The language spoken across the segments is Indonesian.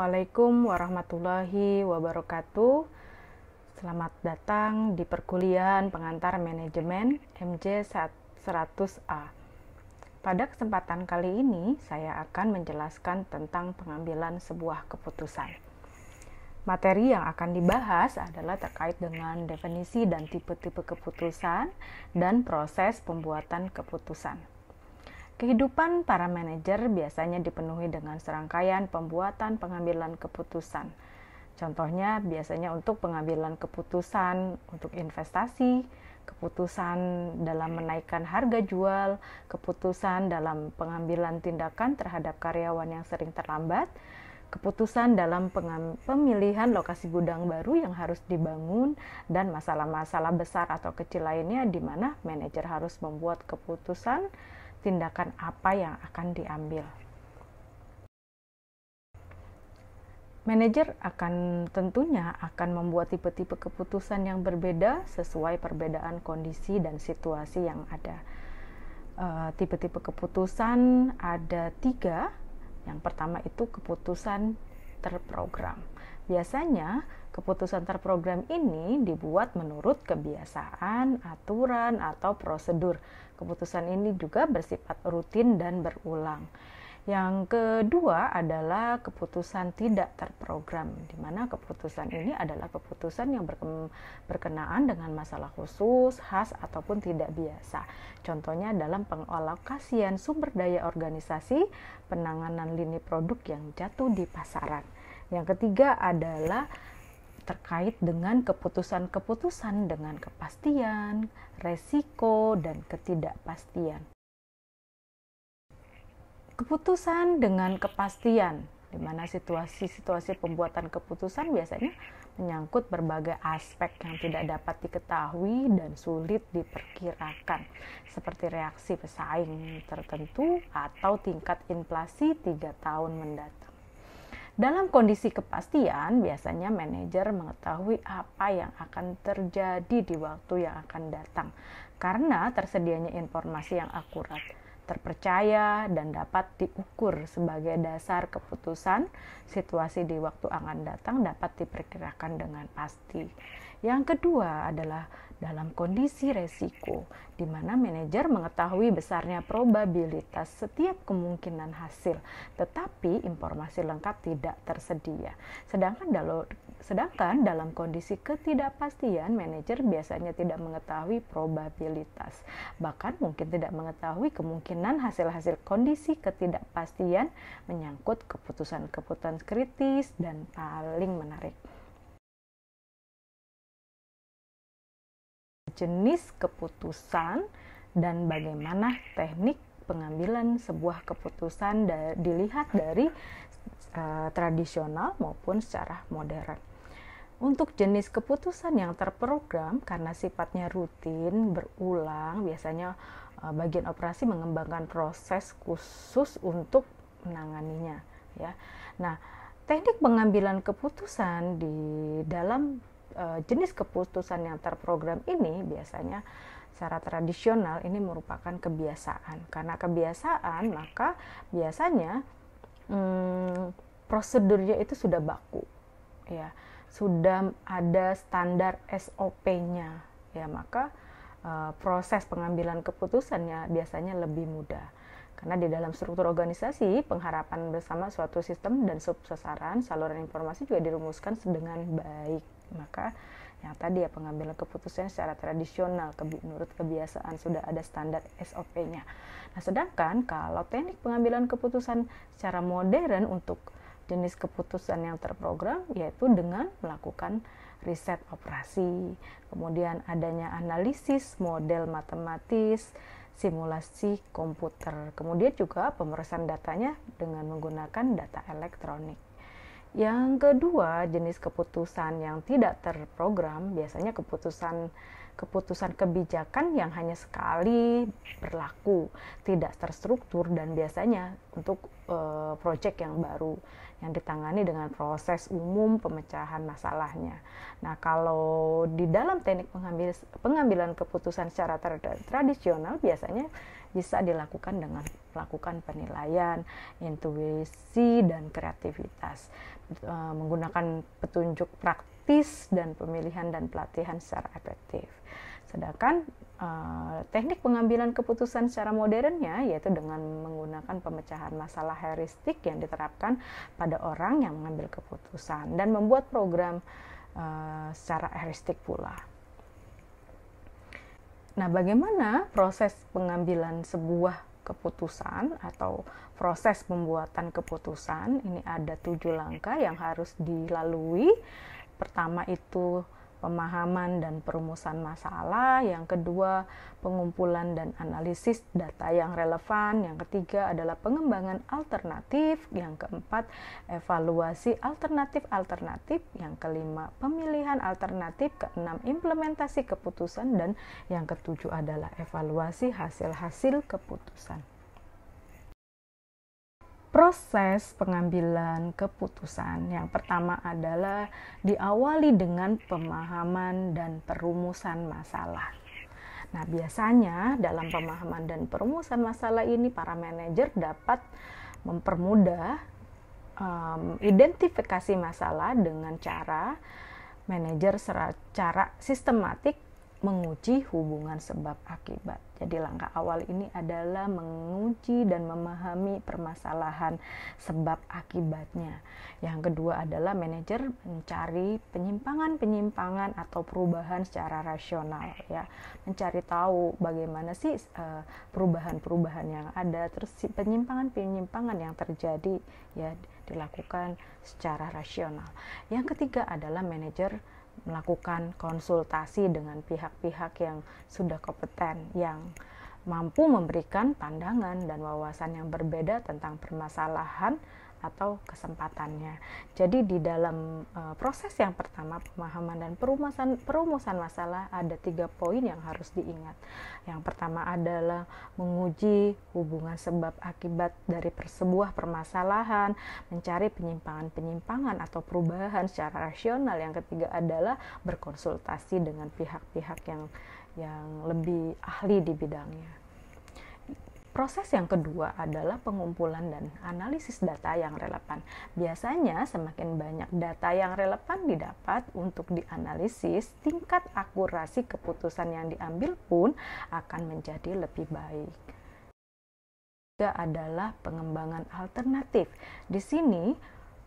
Assalamualaikum warahmatullahi wabarakatuh. Selamat datang di perkuliahan pengantar manajemen MJ 100A. Pada kesempatan kali ini, saya akan menjelaskan tentang pengambilan sebuah keputusan. Materi yang akan dibahas adalah terkait dengan definisi dan tipe-tipe keputusan dan proses pembuatan keputusan. Kehidupan para manajer biasanya dipenuhi dengan serangkaian pembuatan pengambilan keputusan. Contohnya biasanya untuk pengambilan keputusan untuk investasi, keputusan dalam menaikkan harga jual, keputusan dalam pengambilan tindakan terhadap karyawan yang sering terlambat, keputusan dalam pemilihan lokasi gudang baru yang harus dibangun dan masalah-masalah besar atau kecil lainnya di mana manajer harus membuat keputusan tindakan apa yang akan diambil. Manajer akan tentunya akan membuat tipe-tipe keputusan yang berbeda sesuai perbedaan kondisi dan situasi yang ada. Eh, tipe-tipe e, keputusan ada tiga. Yang pertama itu keputusan terprogram. Biasanya, keputusan terprogram ini dibuat menurut kebiasaan, aturan, atau prosedur. Keputusan ini juga bersifat rutin dan berulang. Yang kedua adalah keputusan tidak terprogram, di mana keputusan ini adalah keputusan yang berkenaan dengan masalah khusus, khas, ataupun tidak biasa. Contohnya dalam pengalokasian sumber daya organisasi, penanganan lini produk yang jatuh di pasaran. Yang ketiga adalah terkait dengan keputusan-keputusan dengan kepastian, resiko, dan ketidakpastian. Keputusan dengan kepastian, di mana situasi-situasi pembuatan keputusan biasanya menyangkut berbagai aspek yang tidak dapat diketahui dan sulit diperkirakan, seperti reaksi pesaing tertentu atau tingkat inflasi tiga tahun mendatang. Dalam kondisi kepastian, biasanya manajer mengetahui apa yang akan terjadi di waktu yang akan datang karena tersedianya informasi yang akurat, terpercaya, dan dapat diukur sebagai dasar keputusan. Situasi di waktu akan datang dapat diperkirakan dengan pasti. Yang kedua adalah dalam kondisi resiko, di mana manajer mengetahui besarnya probabilitas setiap kemungkinan hasil, tetapi informasi lengkap tidak tersedia. Sedangkan dalam sedangkan dalam kondisi ketidakpastian, manajer biasanya tidak mengetahui probabilitas, bahkan mungkin tidak mengetahui kemungkinan hasil-hasil kondisi ketidakpastian menyangkut keputusan-keputusan kritis dan paling menarik. jenis keputusan dan bagaimana teknik pengambilan sebuah keputusan da dilihat dari uh, tradisional maupun secara modern. Untuk jenis keputusan yang terprogram karena sifatnya rutin, berulang, biasanya uh, bagian operasi mengembangkan proses khusus untuk menanganinya ya. Nah, teknik pengambilan keputusan di dalam Eh, jenis keputusan yang terprogram ini biasanya secara tradisional ini merupakan kebiasaan. Karena kebiasaan, maka biasanya hmm, prosedurnya itu sudah baku, ya, sudah ada standar SOP-nya, ya, maka e, proses pengambilan keputusannya biasanya lebih mudah. Karena di dalam struktur organisasi, pengharapan bersama suatu sistem dan subsasaran saluran informasi juga dirumuskan dengan baik maka yang tadi ya pengambilan keputusan secara tradisional ke menurut kebiasaan sudah ada standar SOP-nya. Nah, sedangkan kalau teknik pengambilan keputusan secara modern untuk jenis keputusan yang terprogram yaitu dengan melakukan riset operasi, kemudian adanya analisis model matematis, simulasi komputer, kemudian juga pemerasan datanya dengan menggunakan data elektronik. Yang kedua, jenis keputusan yang tidak terprogram biasanya keputusan keputusan kebijakan yang hanya sekali berlaku, tidak terstruktur dan biasanya untuk e, eh, proyek yang baru yang ditangani dengan proses umum pemecahan masalahnya. Nah, kalau di dalam teknik pengambil, pengambilan keputusan secara tradisional biasanya bisa dilakukan dengan melakukan penilaian, intuisi dan kreativitas e, menggunakan petunjuk praktik praktis dan pemilihan dan pelatihan secara efektif. Sedangkan uh, teknik pengambilan keputusan secara modernnya yaitu dengan menggunakan pemecahan masalah heuristik yang diterapkan pada orang yang mengambil keputusan dan membuat program uh, secara heuristik pula. Nah, bagaimana proses pengambilan sebuah keputusan atau proses pembuatan keputusan ini ada tujuh langkah yang harus dilalui pertama itu pemahaman dan perumusan masalah, yang kedua pengumpulan dan analisis data yang relevan, yang ketiga adalah pengembangan alternatif, yang keempat evaluasi alternatif-alternatif, yang kelima pemilihan alternatif, keenam implementasi keputusan dan yang ketujuh adalah evaluasi hasil-hasil keputusan proses pengambilan keputusan yang pertama adalah diawali dengan pemahaman dan perumusan masalah. Nah, biasanya dalam pemahaman dan perumusan masalah ini, para manajer dapat mempermudah um, identifikasi masalah dengan cara manajer secara sistematik menguji hubungan sebab akibat. Jadi langkah awal ini adalah menguji dan memahami permasalahan sebab akibatnya. Yang kedua adalah manajer mencari penyimpangan-penyimpangan atau perubahan secara rasional ya. Mencari tahu bagaimana sih eh, perubahan-perubahan yang ada terus penyimpangan-penyimpangan yang terjadi ya dilakukan secara rasional. Yang ketiga adalah manajer melakukan konsultasi dengan pihak-pihak yang sudah kompeten yang mampu memberikan pandangan dan wawasan yang berbeda tentang permasalahan atau kesempatannya. Jadi di dalam e, proses yang pertama pemahaman dan perumusan perumusan masalah ada tiga poin yang harus diingat. Yang pertama adalah menguji hubungan sebab akibat dari sebuah permasalahan, mencari penyimpangan-penyimpangan atau perubahan secara rasional. Yang ketiga adalah berkonsultasi dengan pihak-pihak yang yang lebih ahli di bidangnya. Proses yang kedua adalah pengumpulan dan analisis data yang relevan. Biasanya semakin banyak data yang relevan didapat untuk dianalisis, tingkat akurasi keputusan yang diambil pun akan menjadi lebih baik. Ketiga adalah pengembangan alternatif. Di sini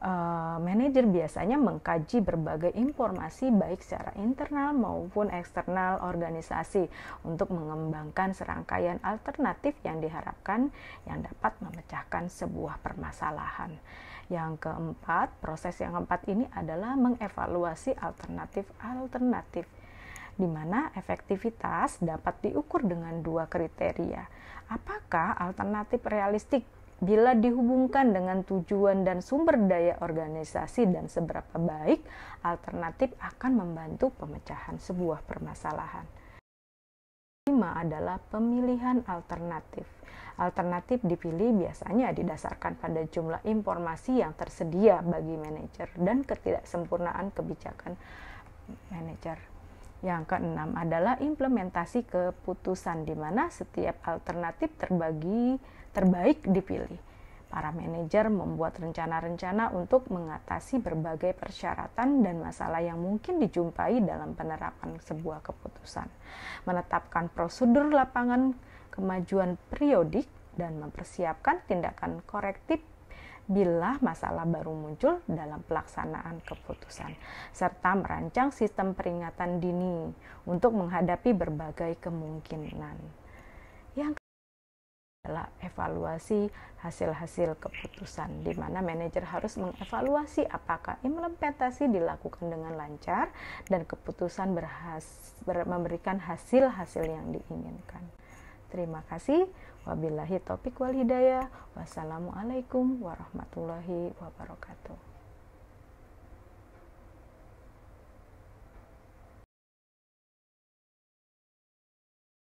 Eh, manajer biasanya mengkaji berbagai informasi baik secara internal maupun eksternal organisasi untuk mengembangkan serangkaian alternatif yang diharapkan yang dapat memecahkan sebuah permasalahan. Yang keempat, proses yang keempat ini adalah mengevaluasi alternatif-alternatif di mana efektivitas dapat diukur dengan dua kriteria. Apakah alternatif realistik Bila dihubungkan dengan tujuan dan sumber daya organisasi dan seberapa baik, alternatif akan membantu pemecahan sebuah permasalahan. Lima adalah pemilihan alternatif. Alternatif dipilih biasanya didasarkan pada jumlah informasi yang tersedia bagi manajer dan ketidaksempurnaan kebijakan manajer. Yang keenam adalah implementasi keputusan di mana setiap alternatif terbagi terbaik dipilih. Para manajer membuat rencana-rencana untuk mengatasi berbagai persyaratan dan masalah yang mungkin dijumpai dalam penerapan sebuah keputusan, menetapkan prosedur lapangan kemajuan periodik, dan mempersiapkan tindakan korektif bila masalah baru muncul dalam pelaksanaan keputusan, serta merancang sistem peringatan dini untuk menghadapi berbagai kemungkinan adalah evaluasi hasil-hasil keputusan di mana manajer harus mengevaluasi apakah implementasi dilakukan dengan lancar dan keputusan berhas ber memberikan hasil-hasil yang diinginkan. Terima kasih. Wabillahi topik wal hidayah. Wassalamualaikum warahmatullahi wabarakatuh.